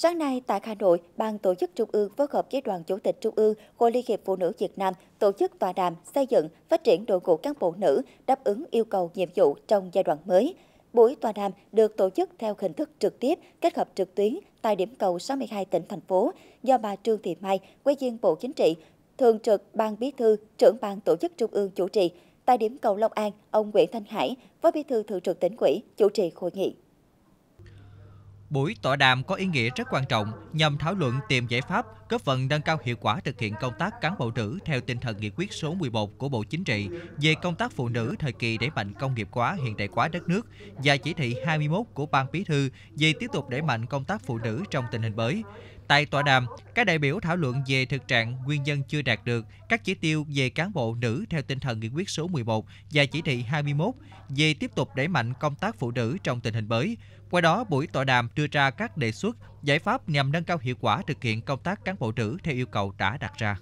Sáng nay tại Hà Nội, Ban tổ chức Trung ương phối hợp với Đoàn Chủ tịch Trung ương Hội Liên hiệp Phụ nữ Việt Nam tổ chức tọa đàm xây dựng, phát triển đội ngũ cán bộ nữ đáp ứng yêu cầu nhiệm vụ trong giai đoạn mới. Buổi tọa đàm được tổ chức theo hình thức trực tiếp, kết hợp trực tuyến tại điểm cầu 62 tỉnh thành phố do bà Trương Thị Mai, Ủy viên Bộ Chính trị, Thường trực Ban Bí thư, trưởng Ban Tổ chức Trung ương chủ trì. Tại điểm cầu Long An, ông Nguyễn Thanh Hải, Phó Bí thư Thường trực tỉnh ủy chủ trì hội nghị. Buổi tọa đàm có ý nghĩa rất quan trọng nhằm thảo luận tìm giải pháp góp phần nâng cao hiệu quả thực hiện công tác cán bộ nữ theo tinh thần nghị quyết số 11 của Bộ Chính trị về công tác phụ nữ thời kỳ đẩy mạnh công nghiệp hóa hiện đại hóa đất nước và chỉ thị 21 của Ban Bí thư về tiếp tục đẩy mạnh công tác phụ nữ trong tình hình mới. Tại tọa đàm, các đại biểu thảo luận về thực trạng nguyên nhân chưa đạt được, các chỉ tiêu về cán bộ nữ theo tinh thần nghị quyết số 11 và chỉ thị 21 về tiếp tục đẩy mạnh công tác phụ nữ trong tình hình mới. Qua đó, buổi tọa đàm đưa ra các đề xuất, giải pháp nhằm nâng cao hiệu quả thực hiện công tác cán bộ nữ theo yêu cầu đã đặt ra.